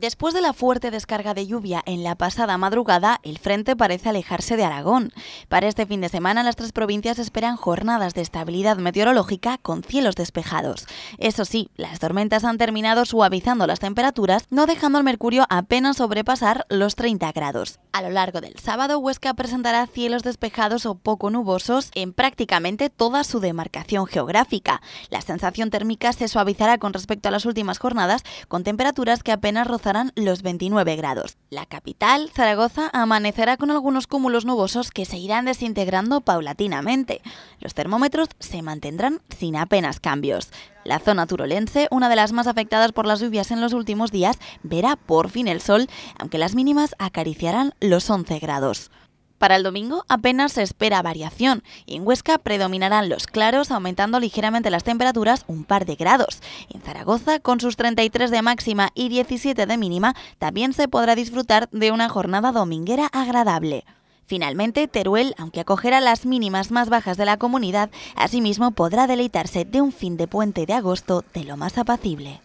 Después de la fuerte descarga de lluvia en la pasada madrugada, el frente parece alejarse de Aragón. Para este fin de semana, las tres provincias esperan jornadas de estabilidad meteorológica con cielos despejados. Eso sí, las tormentas han terminado suavizando las temperaturas, no dejando al mercurio apenas sobrepasar los 30 grados. A lo largo del sábado, Huesca presentará cielos despejados o poco nubosos en prácticamente toda su demarcación geográfica. La sensación térmica se suavizará con respecto a las últimas jornadas, con temperaturas que apenas rozan los 29 grados. La capital, Zaragoza, amanecerá con algunos cúmulos nubosos que se irán desintegrando paulatinamente. Los termómetros se mantendrán sin apenas cambios. La zona turolense, una de las más afectadas por las lluvias en los últimos días, verá por fin el sol, aunque las mínimas acariciarán los 11 grados. Para el domingo apenas se espera variación. En Huesca predominarán los claros, aumentando ligeramente las temperaturas un par de grados. En Zaragoza, con sus 33 de máxima y 17 de mínima, también se podrá disfrutar de una jornada dominguera agradable. Finalmente, Teruel, aunque acogerá las mínimas más bajas de la comunidad, asimismo podrá deleitarse de un fin de puente de agosto de lo más apacible.